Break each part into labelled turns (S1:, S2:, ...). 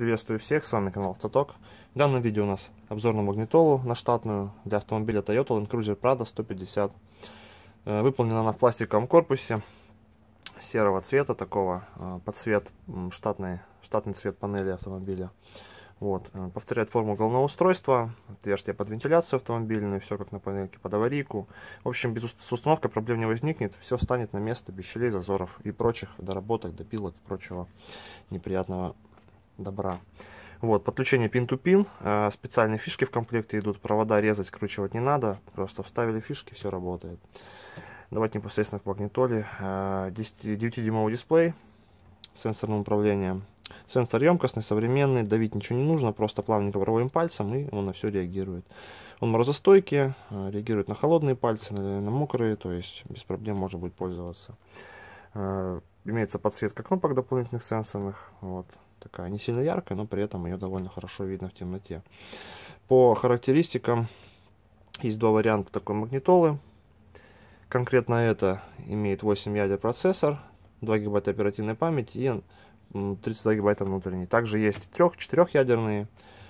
S1: Приветствую всех, с вами канал Автоток. В данном видео у нас обзор на магнитолу, на штатную, для автомобиля Toyota Land Cruiser Prado 150. Э, выполнена она в пластиковом корпусе, серого цвета, такого, э, под цвет, штатный, штатный цвет панели автомобиля. Вот, э, повторяет форму головного устройства, отверстие под вентиляцию автомобильную, все как на панельке под аварийку. В общем, без с проблем не возникнет, все станет на место без щелей, зазоров и прочих доработок, допилок и прочего неприятного добра. Вот, подключение пин-ту-пин, э, специальные фишки в комплекте идут, провода резать, скручивать не надо, просто вставили фишки, все работает. Давайте непосредственно к магнитоле. 9-дюймовый э, дисплей с сенсорным управлением. Сенсор емкостный, современный, давить ничего не нужно, просто плавненько проводим пальцем, и он на все реагирует. Он морозостойкий, э, реагирует на холодные пальцы, на, на мокрые, то есть без проблем можно будет пользоваться. Имеется подсветка кнопок дополнительных сенсорных. Вот. Такая не сильно яркая, но при этом ее довольно хорошо видно в темноте. По характеристикам есть два варианта такой магнитолы. Конкретно это имеет 8 ядер процессор, 2 гигабайта оперативной памяти и 32 гигабайта внутренней. Также есть 3-4 ядерные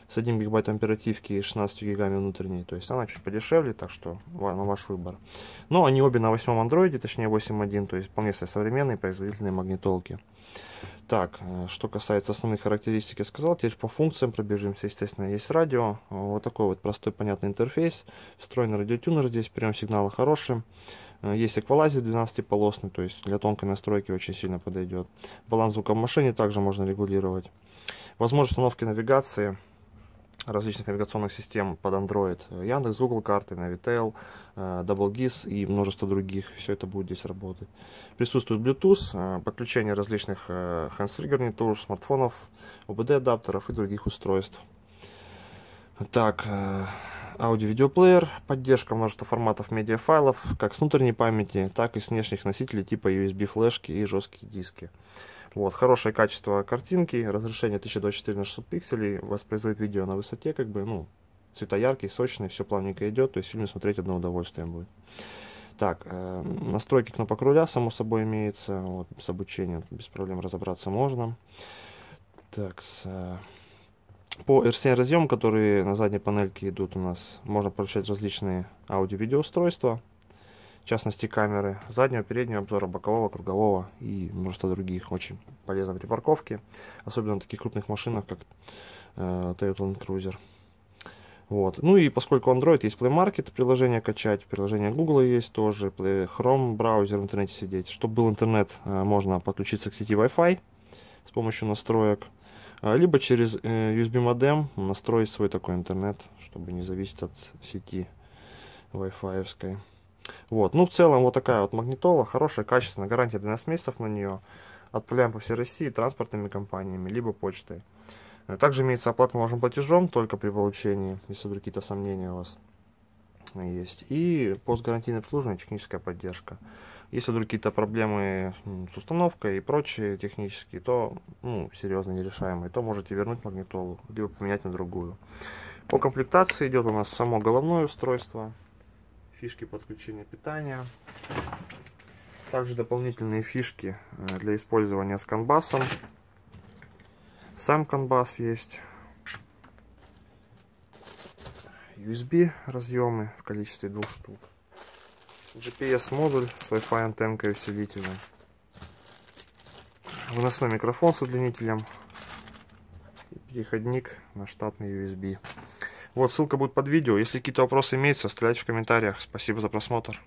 S1: с 1 гигабайтом оперативки и 16 гигами внутренней. То есть она чуть подешевле, так что на ваш выбор. Но они обе на 8 андроиде, точнее 8.1, то есть вполне современные производительные магнитолки. Так, э, что касается основных характеристик, я сказал. Теперь по функциям пробежимся. Естественно, есть радио. Э, вот такой вот простой, понятный интерфейс. Встроенный радиотюнер здесь, прием сигнала хороший. Э, есть эквалайзер 12-полосный, то есть для тонкой настройки очень сильно подойдет. Баланс звука в машине также можно регулировать. Возможность установки навигации – различных навигационных систем под Android. Яндекс, Google карты, Navitel, э, DoubleGIS и множество других. Все это будет здесь работать. Присутствует Bluetooth, э, подключение различных э, hands-free гарнитур, смартфонов, OBD-адаптеров и других устройств. Так, аудио-видеоплеер, поддержка множества форматов медиафайлов, как с внутренней памяти, так и с внешних носителей типа USB-флешки и жесткие диски. Вот, хорошее качество картинки, разрешение 1024 на 600 пикселей, воспроизводит видео на высоте, как бы, ну, цвета яркие, сочные, все плавненько идет, то есть фильм смотреть одно удовольствие будет. Так, э, настройки кнопок руля, само собой, имеется, вот, с обучением без проблем разобраться можно. Так, с, э, по RCN разъем, которые на задней панельке идут у нас, можно подключать различные аудио-видеоустройства в частности камеры заднего, переднего обзора, бокового, кругового и множество других очень полезных при парковке, особенно на таких крупных машинах, как э, Toyota Land Cruiser. Вот. Ну и поскольку Android есть Play Market, приложение качать, приложение Google есть тоже, Play Chrome браузер в интернете сидеть. Чтобы был интернет, э, можно подключиться к сети Wi-Fi с помощью настроек, э, либо через э, USB модем настроить свой такой интернет, чтобы не зависеть от сети Wi-Fi. -овской. Вот. Ну, в целом, вот такая вот магнитола, хорошая, качественная, гарантия 12 месяцев на нее. Отправляем по всей России транспортными компаниями, либо почтой. Э, также имеется оплата наложенным платежом, только при получении, если вдруг какие-то сомнения у вас есть. И постгарантийное обслуживание, техническая поддержка. Если вдруг какие-то проблемы с установкой и прочие технические, то ну, серьезно нерешаемые, то можете вернуть магнитолу, либо поменять на другую. По комплектации идет у нас само головное устройство, фишки подключения питания. Также дополнительные фишки э, для использования с канбасом. Сам канбас есть. USB разъемы в количестве двух штук. GPS модуль с Wi-Fi антенкой и усилителем. Выносной микрофон с удлинителем. И переходник на штатный USB. Вот, ссылка будет под видео. Если какие-то вопросы имеются, оставляйте в комментариях. Спасибо за просмотр.